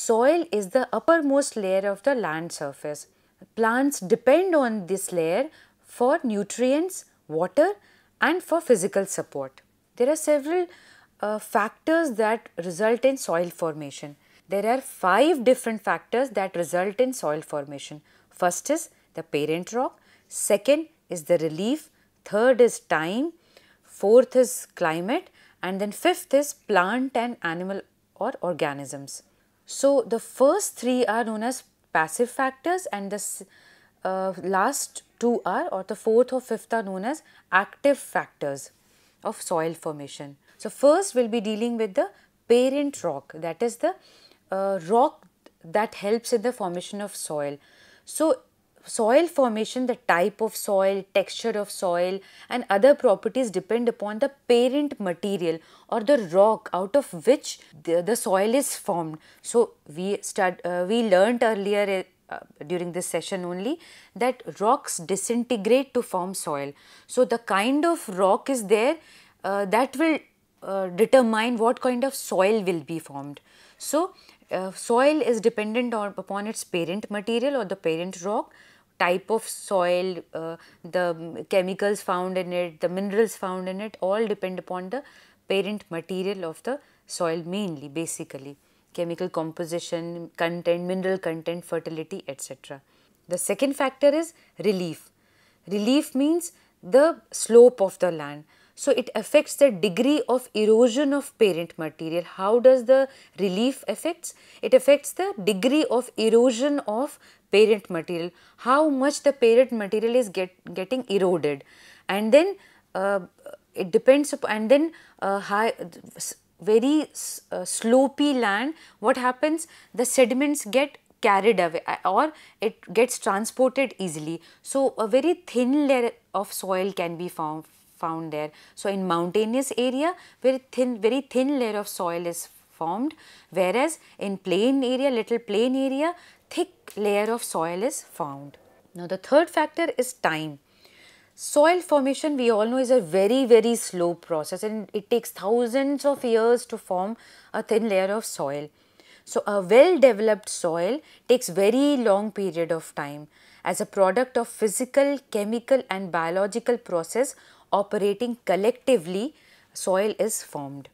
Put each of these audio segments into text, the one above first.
Soil is the uppermost layer of the land surface. Plants depend on this layer for nutrients, water and for physical support. There are several uh, factors that result in soil formation. There are five different factors that result in soil formation. First is the parent rock, second is the relief, third is time, fourth is climate and then fifth is plant and animal or organisms. So, the first three are known as passive factors and the uh, last two are or the fourth or fifth are known as active factors of soil formation. So, first we will be dealing with the parent rock that is the uh, rock that helps in the formation of soil. So, soil formation, the type of soil, texture of soil and other properties depend upon the parent material or the rock out of which the, the soil is formed. So, we, start, uh, we learnt earlier uh, during this session only that rocks disintegrate to form soil. So, the kind of rock is there uh, that will uh, determine what kind of soil will be formed. So, uh, soil is dependent on, upon its parent material or the parent rock type of soil, uh, the chemicals found in it, the minerals found in it all depend upon the parent material of the soil mainly basically chemical composition, content, mineral content, fertility etc. The second factor is relief. Relief means the slope of the land. So it affects the degree of erosion of parent material. How does the relief affects? It affects the degree of erosion of parent material. How much the parent material is get, getting eroded. And then uh, it depends upon and then uh, high, very uh, slopy land what happens the sediments get carried away or it gets transported easily. So, a very thin layer of soil can be found found there. So, in mountainous area very thin, very thin layer of soil is formed whereas in plain area, little plain area thick layer of soil is found. Now, the third factor is time. Soil formation we all know is a very very slow process and it takes thousands of years to form a thin layer of soil. So, a well developed soil takes very long period of time as a product of physical, chemical and biological process operating collectively, soil is formed.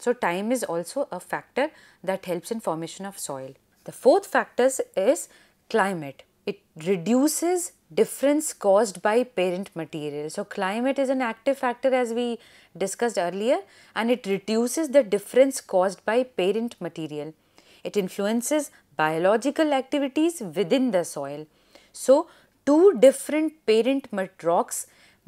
So, time is also a factor that helps in formation of soil. The fourth factor is climate. It reduces difference caused by parent material. So, climate is an active factor as we discussed earlier and it reduces the difference caused by parent material. It influences biological activities within the soil. So, two different parent rocks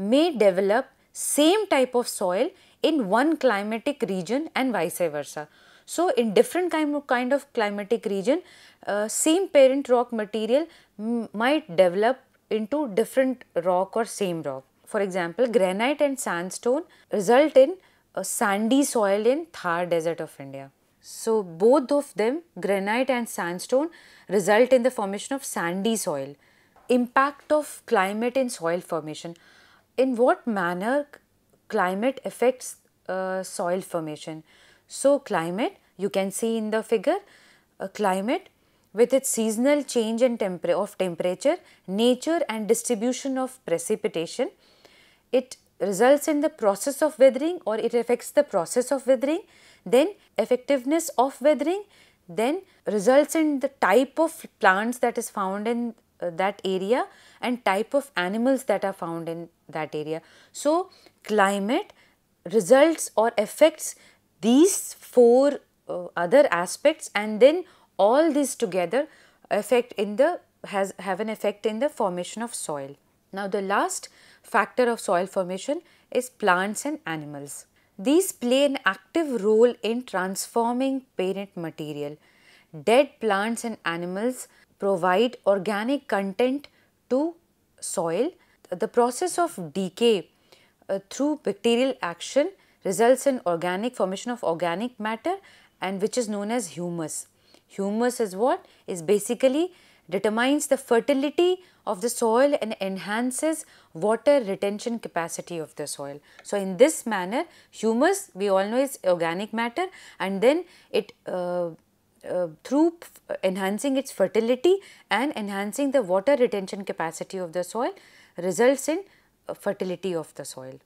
may develop same type of soil in one climatic region and vice versa. So, in different kind of, kind of climatic region, uh, same parent rock material might develop into different rock or same rock. For example, granite and sandstone result in a sandy soil in Thar desert of India. So, both of them granite and sandstone result in the formation of sandy soil. Impact of climate in soil formation in what manner climate affects uh, soil formation. So, climate you can see in the figure uh, climate with its seasonal change in temper of temperature, nature and distribution of precipitation, it results in the process of weathering or it affects the process of weathering, then effectiveness of weathering, then results in the type of plants that is found in uh, that area and type of animals that are found in that area. So, climate results or affects these four uh, other aspects and then all these together affect in the has have an effect in the formation of soil. Now, the last factor of soil formation is plants and animals. These play an active role in transforming parent material. Dead plants and animals provide organic content to soil. The process of decay uh, through bacterial action results in organic formation of organic matter and which is known as humus. Humus is what? Is basically determines the fertility of the soil and enhances water retention capacity of the soil. So, in this manner humus we all know is organic matter and then it uh, uh, through enhancing its fertility and enhancing the water retention capacity of the soil results in uh, fertility of the soil.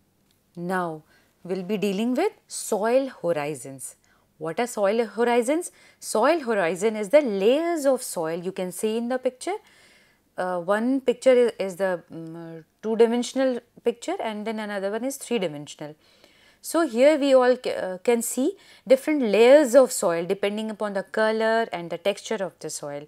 Now, we will be dealing with soil horizons. What are soil horizons? Soil horizon is the layers of soil you can see in the picture. Uh, one picture is, is the mm, um, uh, two dimensional picture and then another one is three dimensional. So, here we all uh, can see different layers of soil depending upon the color and the texture of the soil.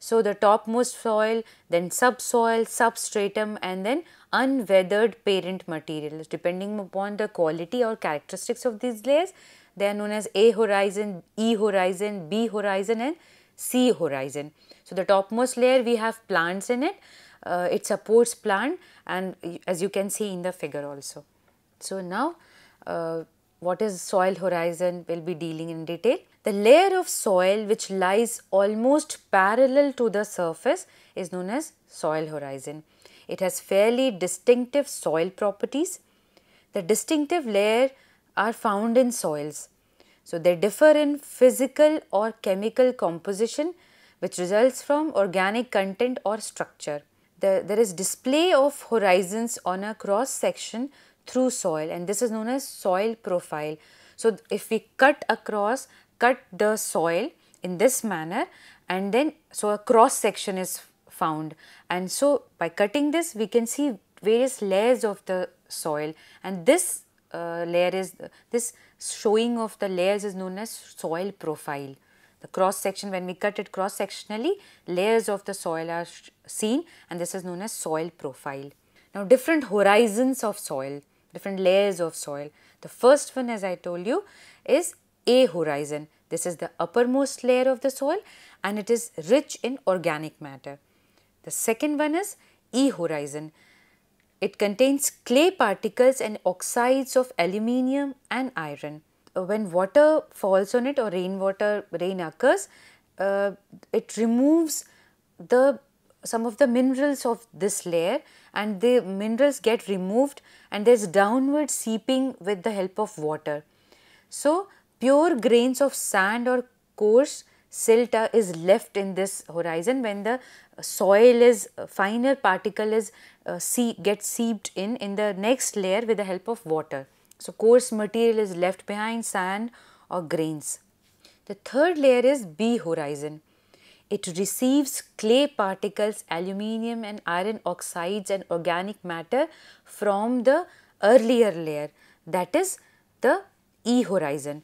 So, the topmost soil, then subsoil, substratum and then unweathered parent materials depending upon the quality or characteristics of these layers they are known as A horizon, E horizon, B horizon and C horizon. So, the topmost layer we have plants in it, uh, it supports plant and as you can see in the figure also. So, now uh, what is soil horizon will be dealing in detail. The layer of soil which lies almost parallel to the surface is known as soil horizon. It has fairly distinctive soil properties. The distinctive layer are found in soils. So, they differ in physical or chemical composition which results from organic content or structure. The, there is display of horizons on a cross section through soil and this is known as soil profile. So, if we cut across, cut the soil in this manner and then so a cross section is found and so by cutting this we can see various layers of the soil and this uh, layer is this showing of the layers is known as soil profile. The cross section when we cut it cross sectionally layers of the soil are seen and this is known as soil profile. Now different horizons of soil different layers of soil. The first one as I told you is A horizon. This is the uppermost layer of the soil and it is rich in organic matter. The second one is E horizon. It contains clay particles and oxides of aluminium and iron. Uh, when water falls on it or rainwater rain occurs, uh, it removes the some of the minerals of this layer and the minerals get removed and there is downward seeping with the help of water. So, pure grains of sand or coarse silt is left in this horizon when the soil is uh, finer particle is uh, see, gets seeped in in the next layer with the help of water. So, coarse material is left behind sand or grains. The third layer is B horizon. It receives clay particles, aluminium and iron oxides and organic matter from the earlier layer that is the E horizon.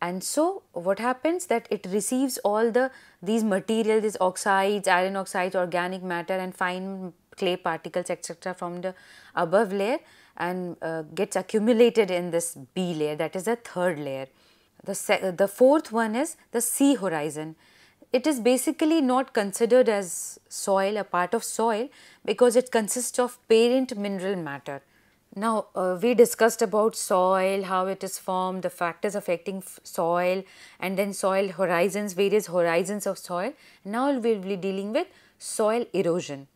And so what happens that it receives all the these materials, these oxides, iron oxides, organic matter and fine clay particles etc. from the above layer and uh, gets accumulated in this B layer that is the third layer. The, the fourth one is the C horizon it is basically not considered as soil, a part of soil because it consists of parent mineral matter. Now, uh, we discussed about soil, how it is formed, the factors affecting soil and then soil horizons, various horizons of soil. Now, we will be dealing with soil erosion.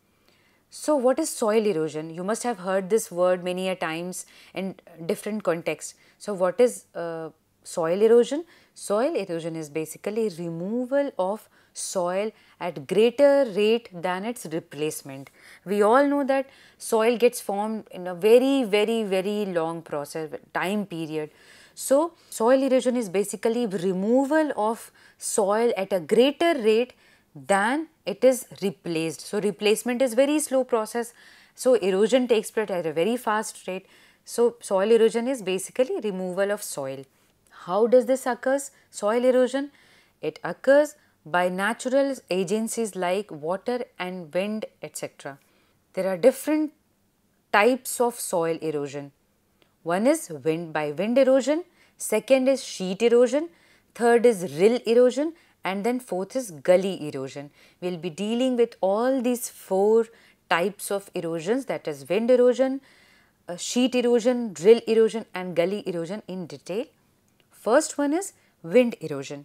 So, what is soil erosion? You must have heard this word many a times in different contexts. So, what is uh, soil erosion. Soil erosion is basically removal of soil at greater rate than its replacement. We all know that soil gets formed in a very, very, very long process, time period. So, soil erosion is basically removal of soil at a greater rate than it is replaced. So, replacement is very slow process. So, erosion takes place at a very fast rate. So, soil erosion is basically removal of soil. How does this occurs? Soil erosion? It occurs by natural agencies like water and wind etc. There are different types of soil erosion. One is wind by wind erosion, second is sheet erosion, third is rill erosion and then fourth is gully erosion. We will be dealing with all these four types of erosions that is wind erosion, uh, sheet erosion, drill erosion and gully erosion in detail First one is wind erosion.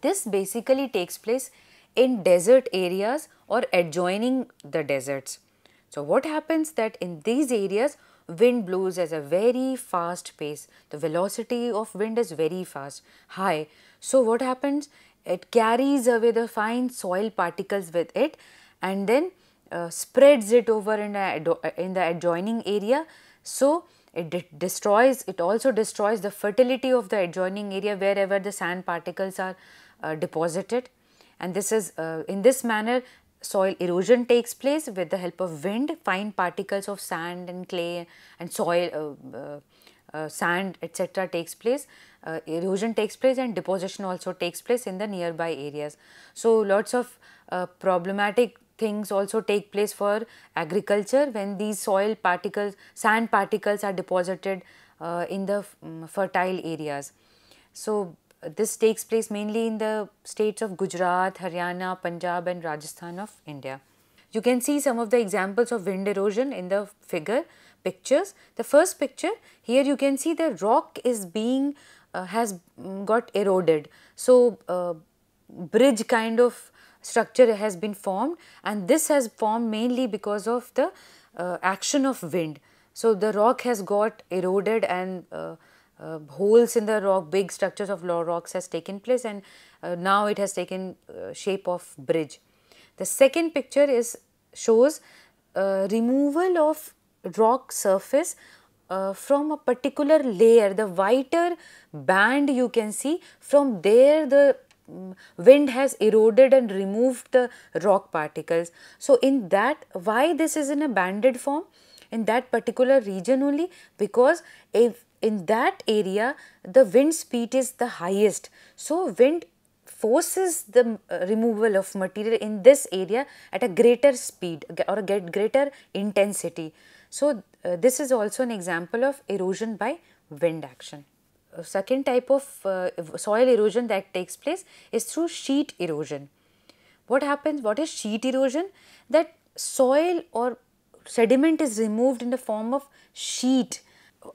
This basically takes place in desert areas or adjoining the deserts. So what happens that in these areas wind blows at a very fast pace. The velocity of wind is very fast, high. So what happens? It carries away the fine soil particles with it and then uh, spreads it over in, a, in the adjoining area. So it de destroys, it also destroys the fertility of the adjoining area wherever the sand particles are uh, deposited. And this is, uh, in this manner, soil erosion takes place with the help of wind, fine particles of sand and clay and soil, uh, uh, uh sand etc. takes place, uh, erosion takes place and deposition also takes place in the nearby areas. So, lots of problematic things also take place for agriculture when these soil particles, sand particles are deposited uh, in the um, fertile areas. So, this takes place mainly in the states of Gujarat, Haryana, Punjab and Rajasthan of India. You can see some of the examples of wind erosion in the figure pictures. The first picture here you can see the rock is being uh, has mm, got eroded. So, uh, bridge kind of structure has been formed and this has formed mainly because of the uh, action of wind. So, the rock has got eroded and uh, uh, holes in the rock, big structures of rocks has taken place and uh, now it has taken uh, shape of bridge. The second picture is shows uh, removal of rock surface uh, from a particular layer, the whiter band you can see, from there the Mm, wind has eroded and removed the rock particles. So, in that why this is in a banded form? In that particular region only because if in that area the wind speed is the highest. So, wind forces the uh, removal of material in this area at a greater speed or get greater intensity. So, uh, this is also an example of erosion by wind action second type of uh, soil erosion that takes place is through sheet erosion. What happens, what is sheet erosion? That soil or sediment is removed in the form of sheet.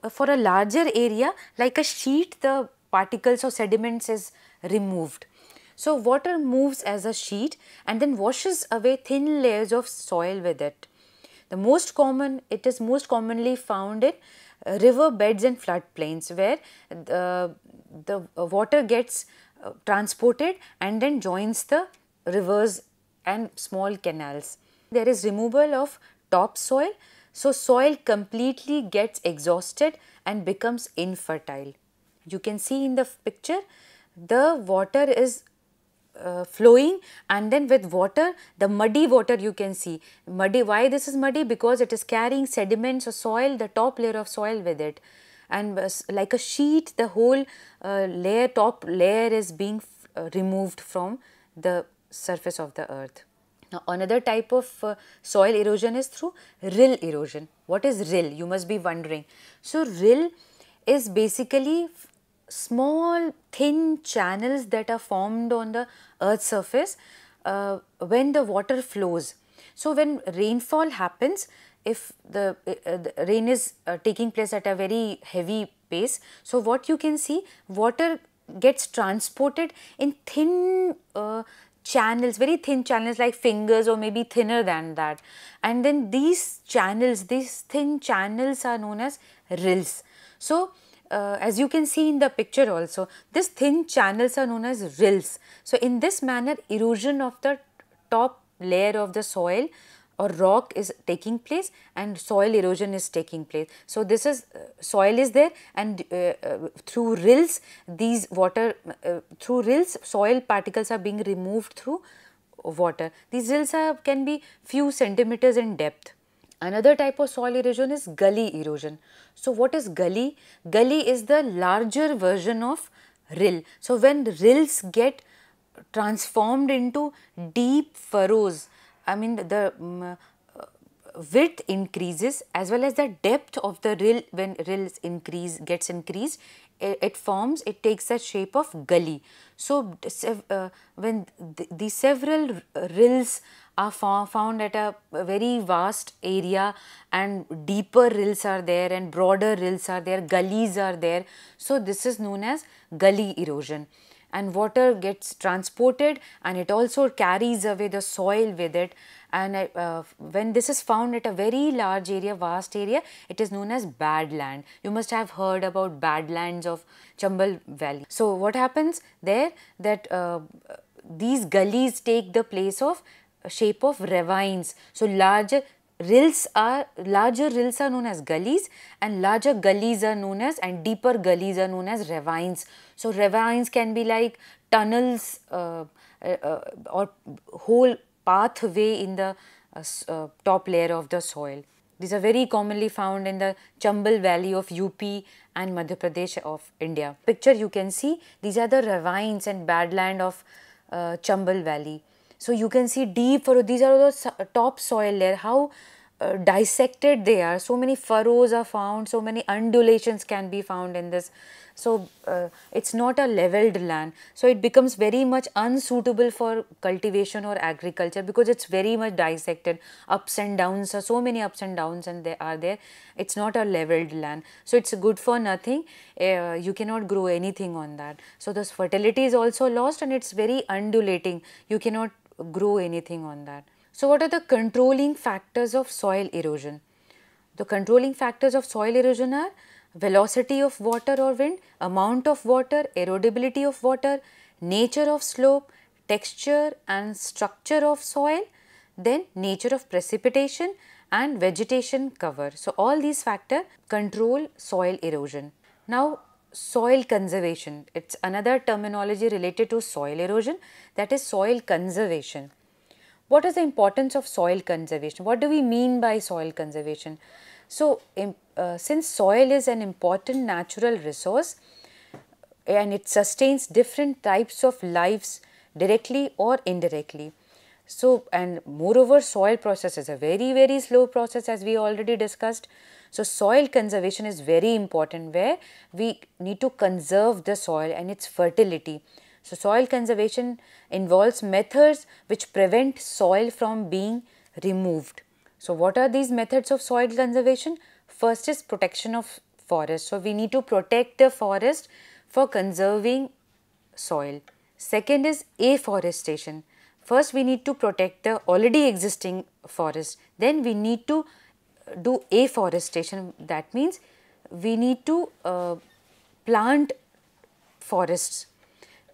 Uh, for a larger area like a sheet the particles or sediments is removed. So, water moves as a sheet and then washes away thin layers of soil with it. The most common, it is most commonly found in river beds and flood plains, where the, the water gets uh, transported and then joins the rivers and small canals. There is removal of topsoil, so soil completely gets exhausted and becomes infertile. You can see in the picture the water is uh, flowing and then with water the muddy water you can see muddy why this is muddy because it is carrying sediments or soil the top layer of soil with it and uh, like a sheet the whole uh, layer top layer is being uh, removed from the surface of the earth. Now another type of uh, soil erosion is through rill erosion. What is rill? You must be wondering. So rill is basically small thin channels that are formed on the earth surface uh, when the water flows. So, when rainfall happens, if the, uh, uh, the rain is uh, taking place at a very heavy pace, so what you can see, water gets transported in thin uh, channels, very thin channels like fingers or maybe thinner than that. And then these channels, these thin channels are known as rills. So, uh, as you can see in the picture also, these thin channels are known as rills. So, in this manner erosion of the top layer of the soil or rock is taking place and soil erosion is taking place. So, this is uh, soil is there and uh, uh, through rills these water uh, through rills soil particles are being removed through water. These rills are, can be few centimeters in depth. Another type of soil erosion is gully erosion. So, what is gully? Gully is the larger version of rill. So, when rills get transformed into deep furrows, I mean the um, width increases as well as the depth of the rill when rills increase gets increased it, forms it takes the shape of gully so uh, when the, the several rills are found at a very vast area and deeper rills are there and broader rills are there, gullies are there. So this is known as gully erosion and water gets transported and it also carries away the soil with it and uh, when this is found at a very large area, vast area, it is known as badland. You must have heard about badlands of Chambal Valley. So what happens there that uh, these gullies take the place of shape of ravines. So larger rills are larger rills are known as gullies and larger gullies are known as and deeper gullies are known as ravines. So ravines can be like tunnels uh, uh, uh or whole pathway in the uh, uh, top layer of the soil. These are very commonly found in the Chambal Valley of UP and Madhya Pradesh of India. Picture you can see these are the ravines and badland of uh, Chambal Valley. So you can see deep furrow. These are the top soil layer. How uh, dissected they are. So many furrows are found. So many undulations can be found in this. So uh, it's not a leveled land. So it becomes very much unsuitable for cultivation or agriculture because it's very much dissected. Ups and downs are so many ups and downs and they are there. It's not a leveled land. So it's good for nothing. Uh, you cannot grow anything on that. So this fertility is also lost and it's very undulating. You cannot grow anything on that. So what are the controlling factors of soil erosion? The controlling factors of soil erosion are velocity of water or wind, amount of water, erodibility of water, nature of slope, texture and structure of soil, then nature of precipitation and vegetation cover. So, all these factors control soil erosion. Now, soil conservation. It's another terminology related to soil erosion that is soil conservation. What is the importance of soil conservation? What do we mean by soil conservation? So, um, uh, since soil is an important natural resource eh, and it sustains different types of lives directly or indirectly. So, and moreover soil process is a very very slow process as we already discussed. So, soil conservation is very important where we need to conserve the soil and its fertility. So, soil conservation involves methods which prevent soil from being removed. So, what are these methods of soil conservation? First is protection of forest. So, we need to protect the forest for conserving soil. Second is afforestation. First, we need to protect the already existing forest. Then we need to do afforestation that means we need to uh, plant forests.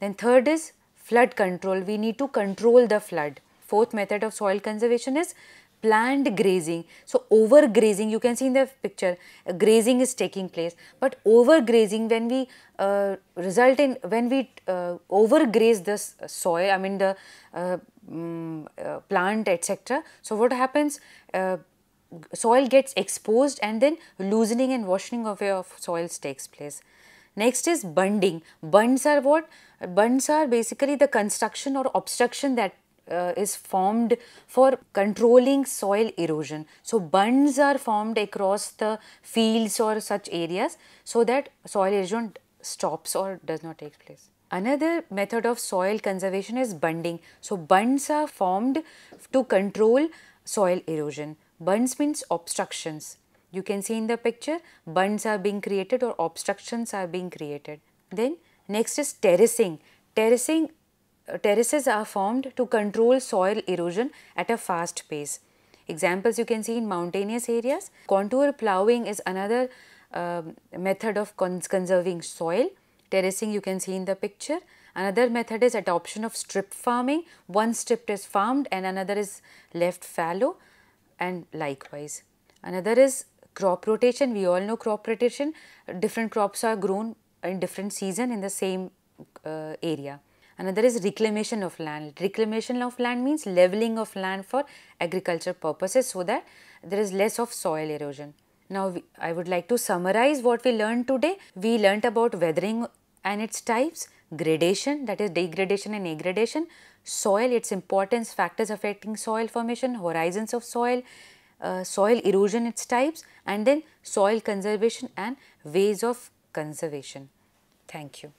Then third is flood control, we need to control the flood. Fourth method of soil conservation is planned grazing. So, overgrazing you can see in the picture uh, grazing is taking place, but overgrazing when we uh, result in when we uh, overgraze the uh, soil I mean the um, plant etc. So, what happens soil gets exposed and then loosening and washing away of soils takes place. Next is bunding. Bunds are what? Bunds are basically the construction or obstruction that uh, is formed for controlling soil erosion. So, bunds are formed across the fields or such areas so that soil erosion stops or does not take place. Another method of soil conservation is bunding. So, bunds are formed to control soil erosion. Burns means obstructions. You can see in the picture, burns are being created or obstructions are being created. Then next is terracing. Terracing, uh, terraces are formed to control soil erosion at a fast pace. Examples you can see in mountainous areas. Contour ploughing is another uh, method of cons conserving soil. Terracing you can see in the picture. Another method is adoption of strip farming. One strip is farmed and another is left fallow and likewise. Another is crop rotation. We all know crop rotation. Different crops are grown in different season in the same uh, area. Another is reclamation of land. Reclamation of land means leveling of land for agriculture purposes so that there is less of soil erosion. Now, we, I would like to summarize what we learned today. We learned about weathering and its types, gradation that is degradation and aggradation, soil, its importance, factors affecting soil formation, horizons of soil, uh, soil erosion, its types and then soil conservation and ways of conservation. Thank you.